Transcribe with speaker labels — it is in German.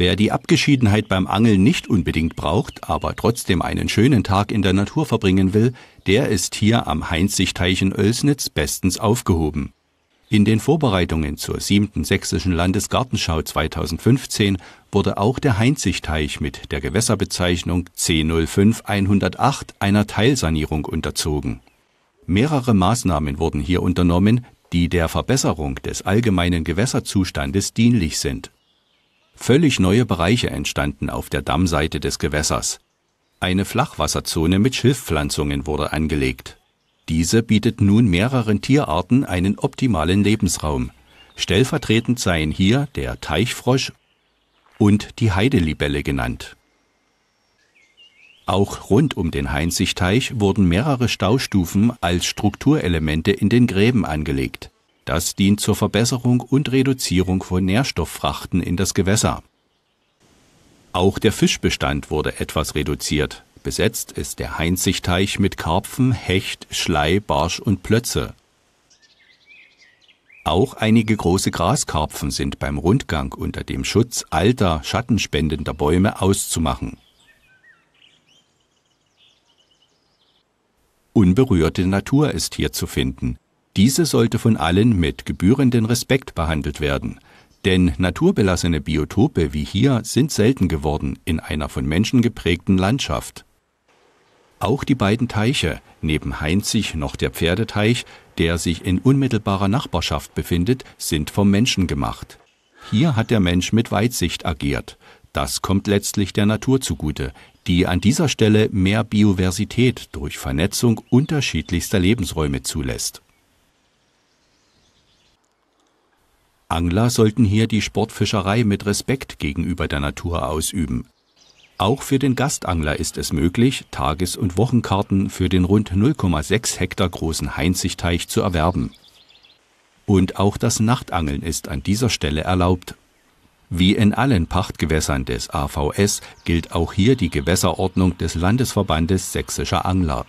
Speaker 1: Wer die Abgeschiedenheit beim Angeln nicht unbedingt braucht, aber trotzdem einen schönen Tag in der Natur verbringen will, der ist hier am Heinzigteich in Oelsnitz bestens aufgehoben. In den Vorbereitungen zur 7. sächsischen Landesgartenschau 2015 wurde auch der Heinzigteich mit der Gewässerbezeichnung C05108 einer Teilsanierung unterzogen. Mehrere Maßnahmen wurden hier unternommen, die der Verbesserung des allgemeinen Gewässerzustandes dienlich sind Völlig neue Bereiche entstanden auf der Dammseite des Gewässers. Eine Flachwasserzone mit Schilfpflanzungen wurde angelegt. Diese bietet nun mehreren Tierarten einen optimalen Lebensraum. Stellvertretend seien hier der Teichfrosch und die Heidelibelle genannt. Auch rund um den Heinzigteich wurden mehrere Staustufen als Strukturelemente in den Gräben angelegt. Das dient zur Verbesserung und Reduzierung von Nährstofffrachten in das Gewässer. Auch der Fischbestand wurde etwas reduziert. Besetzt ist der Heinzigteich mit Karpfen, Hecht, Schlei, Barsch und Plötze. Auch einige große Graskarpfen sind beim Rundgang unter dem Schutz alter, schattenspendender Bäume auszumachen. Unberührte Natur ist hier zu finden. Diese sollte von allen mit gebührenden Respekt behandelt werden, denn naturbelassene Biotope wie hier sind selten geworden in einer von Menschen geprägten Landschaft. Auch die beiden Teiche, neben Heinzig noch der Pferdeteich, der sich in unmittelbarer Nachbarschaft befindet, sind vom Menschen gemacht. Hier hat der Mensch mit Weitsicht agiert. Das kommt letztlich der Natur zugute, die an dieser Stelle mehr Biodiversität durch Vernetzung unterschiedlichster Lebensräume zulässt. Angler sollten hier die Sportfischerei mit Respekt gegenüber der Natur ausüben. Auch für den Gastangler ist es möglich, Tages- und Wochenkarten für den rund 0,6 Hektar großen Heinzigteich zu erwerben. Und auch das Nachtangeln ist an dieser Stelle erlaubt. Wie in allen Pachtgewässern des AVS gilt auch hier die Gewässerordnung des Landesverbandes Sächsischer Angler.